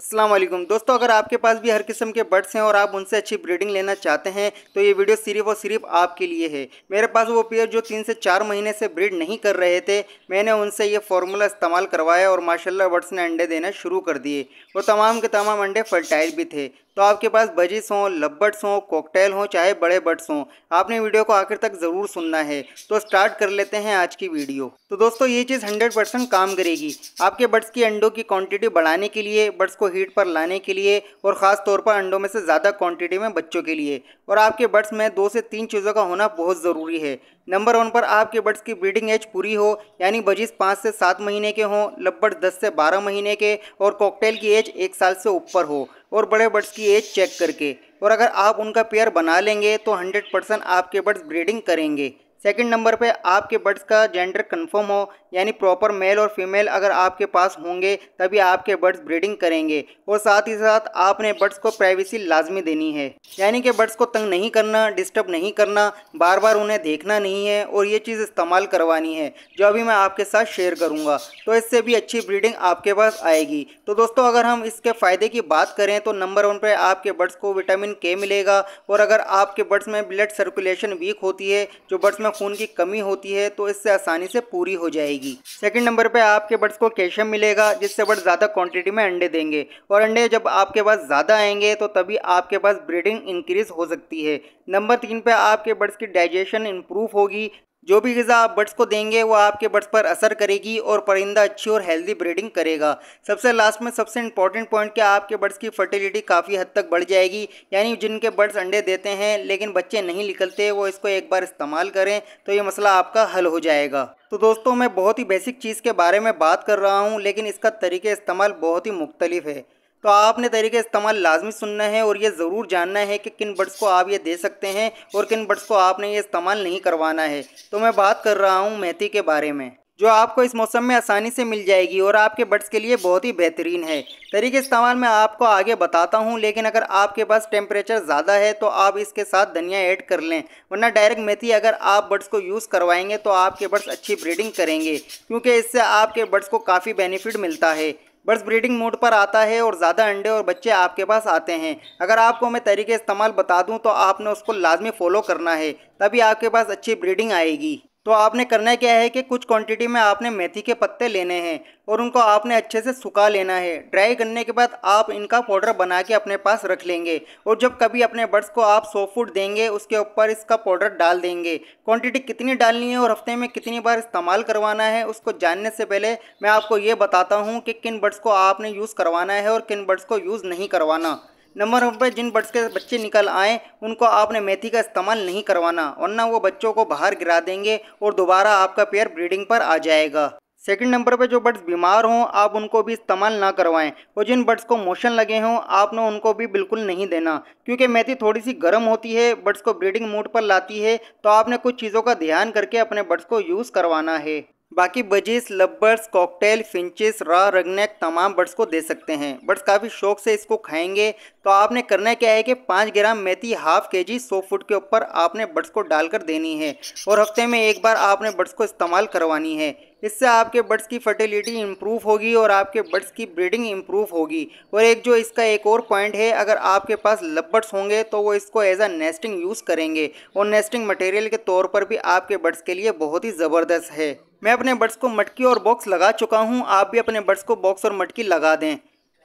असलम दोस्तों अगर आपके पास भी हर किस्म के बर्ड्स हैं और आप उनसे अच्छी ब्रीडिंग लेना चाहते हैं तो ये वीडियो सिर्फ और सिर्फ आपके लिए है मेरे पास वो पेयर जो तीन से चार महीने से ब्रीड नहीं कर रहे थे मैंने उनसे ये फार्मूला इस्तेमाल करवाया और माशाल्लाह बर्ड्स ने अंडे देना शुरू कर दिए वो तमाम के तमाम अंडे फर्टाइल भी थे तो आपके पास बजिस हों लब्बट्स हों कॉकटेल हों चाहे बड़े बट्स हों आपने वीडियो को आखिर तक ज़रूर सुनना है तो स्टार्ट कर लेते हैं आज की वीडियो तो दोस्तों ये चीज़ हंड्रेड परसेंट काम करेगी आपके बर्ड्स की अंडों की क्वांटिटी बढ़ाने के लिए बर्ड्स को हीट पर लाने के लिए और ख़ास तौर पर अंडों में से ज़्यादा क्वान्टिटी में बच्चों के लिए और आपके बर्ड्स में दो से तीन चीज़ों का होना बहुत ज़रूरी है नंबर वन पर आपके बर्ड्स की ब्रीडिंग एज पूरी हो यानी बजीज पाँच से सात महीने के हों लब्बड़ दस से बारह महीने के और कॉकटेल की एज एक साल से ऊपर हो और बड़े बर्ड्स की एज चेक करके और अगर आप उनका पेयर बना लेंगे तो हंड्रेड परसेंट आपके बर्ड्स ब्रीडिंग करेंगे सेकंड नंबर पे आपके बर्ड्स का जेंडर कंफर्म हो यानी प्रॉपर मेल और फीमेल अगर आपके पास होंगे तभी आपके बर्ड्स ब्रीडिंग करेंगे और साथ ही साथ आपने बर्ड्स को प्राइवेसी लाजमी देनी है यानी कि बर्ड्स को तंग नहीं करना डिस्टर्ब नहीं करना बार बार उन्हें देखना नहीं है और ये चीज़ इस्तेमाल करवानी है जो अभी मैं आपके साथ शेयर करूँगा तो इससे भी अच्छी ब्रीडिंग आपके पास आएगी तो दोस्तों अगर हम इसके फ़ायदे की बात करें तो नंबर वन पर आपके बर्ड्स को विटामिन के मिलेगा और अगर आपके बर्ड्स में ब्लड सर्कुलेशन वीक होती है जो बर्ड्स में खून की कमी होती है तो इससे आसानी से पूरी हो जाएगी मिलेगी सेकंड नंबर पे आपके बर्ड्स को कैल्शियम मिलेगा जिससे बर्ड ज़्यादा क्वांटिटी में अंडे देंगे और अंडे जब आपके पास ज़्यादा आएंगे तो तभी आपके पास ब्रीडिंग इंक्रीज़ हो सकती है नंबर तीन पे आपके बर्ड्स की डाइजेशन इंप्रूव होगी जो भी गज़ा आप बर्ड्स को देंगे वो आपके बर्ड्स पर असर करेगी और परिंदा अच्छी और हेल्दी ब्रीडिंग करेगा सबसे लास्ट में सबसे इंपॉर्टेंट पॉइंट क्या आपके बर्ड्स की फर्टिलिटी काफ़ी हद तक बढ़ जाएगी यानी जिनके बर्ड्स अंडे देते हैं लेकिन बच्चे नहीं निकलते वो इसको एक बार इस्तेमाल करें तो ये मसला आपका हल हो जाएगा तो दोस्तों मैं बहुत ही बेसिक चीज़ के बारे में बात कर रहा हूँ लेकिन इसका तरीके इस्तेमाल बहुत ही मुख्तलिफ है तो आपने तरीके इस्तेमाल लाजमी सुनना है और ये ज़रूर जानना है कि किन बर्ड्स को आप ये दे सकते हैं और किन बर्ड्स को आपने ये इस्तेमाल नहीं करवाना है तो मैं बात कर रहा हूँ मेथी के बारे में जो आपको इस मौसम में आसानी से मिल जाएगी और आपके बर्ड्स के लिए बहुत ही बेहतरीन है तरीके इस्तेमाल मैं आपको आगे बताता हूँ लेकिन अगर आपके पास टेम्परेचर ज़्यादा है तो आप इसके साथ धनिया ऐड कर लें वरना डायरेक्ट मेथी अगर आप बर्ड्स को यूज़ करवाएंगे तो आपके बर्ड्स अच्छी ब्रीडिंग करेंगे क्योंकि इससे आपके बर्ड्स को काफ़ी बेनिफिट मिलता है बर्ड्स ब्रीडिंग मोड पर आता है और ज़्यादा अंडे और बच्चे आपके पास आते हैं अगर आपको मैं तरीके इस्तेमाल बता दूँ तो आपने उसको लाजमी फॉलो करना है तभी आपके पास अच्छी ब्रीडिंग आएगी तो आपने करना क्या है कि कुछ क्वांटिटी में आपने मेथी के पत्ते लेने हैं और उनको आपने अच्छे से सुखा लेना है ड्राई करने के बाद आप इनका पाउडर बना के अपने पास रख लेंगे और जब कभी अपने बर्ड्स को आप सौ फूड देंगे उसके ऊपर इसका पाउडर डाल देंगे क्वांटिटी कितनी डालनी है और हफ्ते में कितनी बार इस्तेमाल करवाना है उसको जानने से पहले मैं आपको ये बताता हूँ कि किन बर्ड्स को आपने यूज़ करवाना है और किन बर्ड्स को यूज़ नहीं करवाना नंबर वन पर जिन बर्ड्स के बच्चे निकल आए उनको आपने मेथी का इस्तेमाल नहीं करवाना वरना वो बच्चों को बाहर गिरा देंगे और दोबारा आपका पेयर ब्रीडिंग पर आ जाएगा सेकंड नंबर पर जो बर्ड्स बीमार हों आप उनको भी इस्तेमाल ना करवाएं और जिन बर्ड्स को मोशन लगे हों आपने उनको भी बिल्कुल नहीं देना क्योंकि मेथी थोड़ी सी गर्म होती है बर्ड्स को ब्रीडिंग मोड पर लाती है तो आपने कुछ चीज़ों का ध्यान करके अपने बर्ड्स को यूज़ करवाना है बाकी बजीज लब्बर्स कॉकटेल फिंचेस रा रगनेक तमाम बर्ड्स को दे सकते हैं बर्ड्स काफ़ी शौक से इसको खाएंगे तो आपने करना क्या है कि पाँच ग्राम मेथी हाफ के जी सौ फुट के ऊपर आपने बर्ड्स को डालकर देनी है और हफ्ते में एक बार आपने बर्ड्स को इस्तेमाल करवानी है इससे आपके बर्ड्स की फर्टिलिटी इम्प्रूव होगी और आपके बर्ड्स की ब्रीडिंग इम्प्रूव होगी और एक जो इसका एक और पॉइंट है अगर आपके पास लब्बर्ड्स होंगे तो वो इसको एज अ नेस्टिंग यूज़ करेंगे और नेस्टिंग मटेरियल के तौर पर भी आपके बर्ड्स के लिए बहुत ही ज़बरदस्त है मैं अपने बड्स को मटकी और बॉक्स लगा चुका हूँ आप भी अपने बर्ड्स को बॉक्स और मटकी लगा दें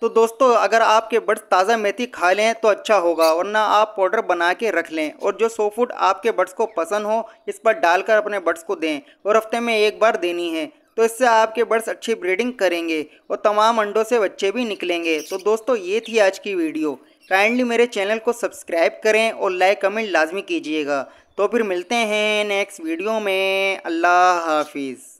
तो दोस्तों अगर आपके बड्स ताज़ा मेथी खा लें तो अच्छा होगा वरना आप पाउडर बना के रख लें और जो सो फूड आपके बर्ड्स को पसंद हो इस पर डालकर अपने बर्ड्स को दें और हफ्ते में एक बार देनी है तो इससे आपके बर्ड्स अच्छी ब्रीडिंग करेंगे और तमाम अंडों से बच्चे भी निकलेंगे तो दोस्तों ये थी आज की वीडियो काइंडली मेरे चैनल को सब्सक्राइब करें और लाइक कमेंट लाजमी कीजिएगा तो फिर मिलते हैं नेक्स्ट वीडियो में अल्लाह हाफिज़